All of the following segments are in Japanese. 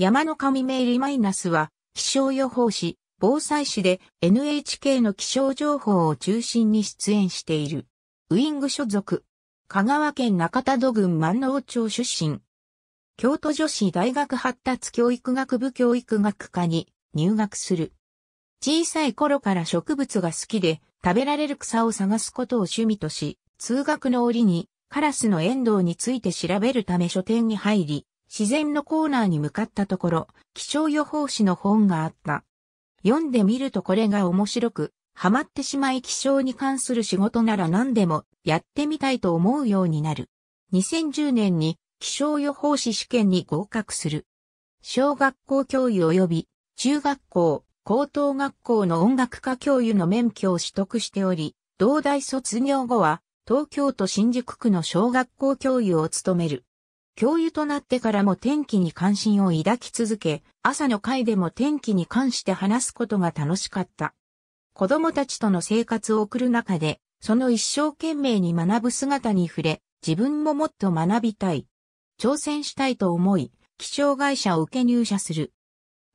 山の神メイリマイナスは、気象予報士、防災士で NHK の気象情報を中心に出演している。ウイング所属。香川県中田戸郡万能町出身。京都女子大学発達教育学部教育学科に入学する。小さい頃から植物が好きで、食べられる草を探すことを趣味とし、通学の折にカラスの遠藤について調べるため書店に入り、自然のコーナーに向かったところ、気象予報士の本があった。読んでみるとこれが面白く、ハマってしまい気象に関する仕事なら何でもやってみたいと思うようになる。2010年に気象予報士試験に合格する。小学校教諭及び中学校、高等学校の音楽科教諭の免許を取得しており、同大卒業後は東京都新宿区の小学校教諭を務める。教諭となってからも天気に関心を抱き続け、朝の会でも天気に関して話すことが楽しかった。子供たちとの生活を送る中で、その一生懸命に学ぶ姿に触れ、自分ももっと学びたい。挑戦したいと思い、気象会社を受け入社する。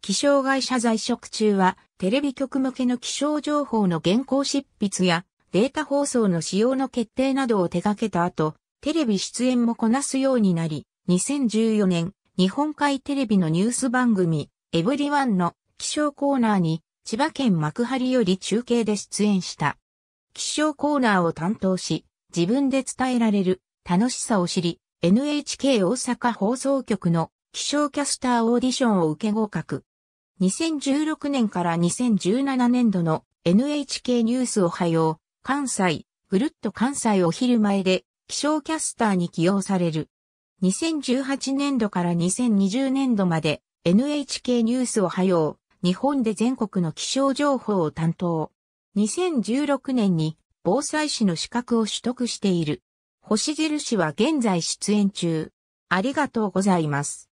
気象会社在職中は、テレビ局向けの気象情報の原稿執筆や、データ放送の使用の決定などを手掛けた後、テレビ出演もこなすようになり、2014年、日本海テレビのニュース番組、エブリワンの気象コーナーに、千葉県幕張より中継で出演した。気象コーナーを担当し、自分で伝えられる楽しさを知り、NHK 大阪放送局の気象キャスターオーディションを受け合格。2016年から2017年度の NHK ニュースおはよう、関西、ぐるっと関西お昼前で気象キャスターに起用される。2018年度から2020年度まで NHK ニュースをはよう、日本で全国の気象情報を担当。2016年に防災士の資格を取得している。星印は現在出演中。ありがとうございます。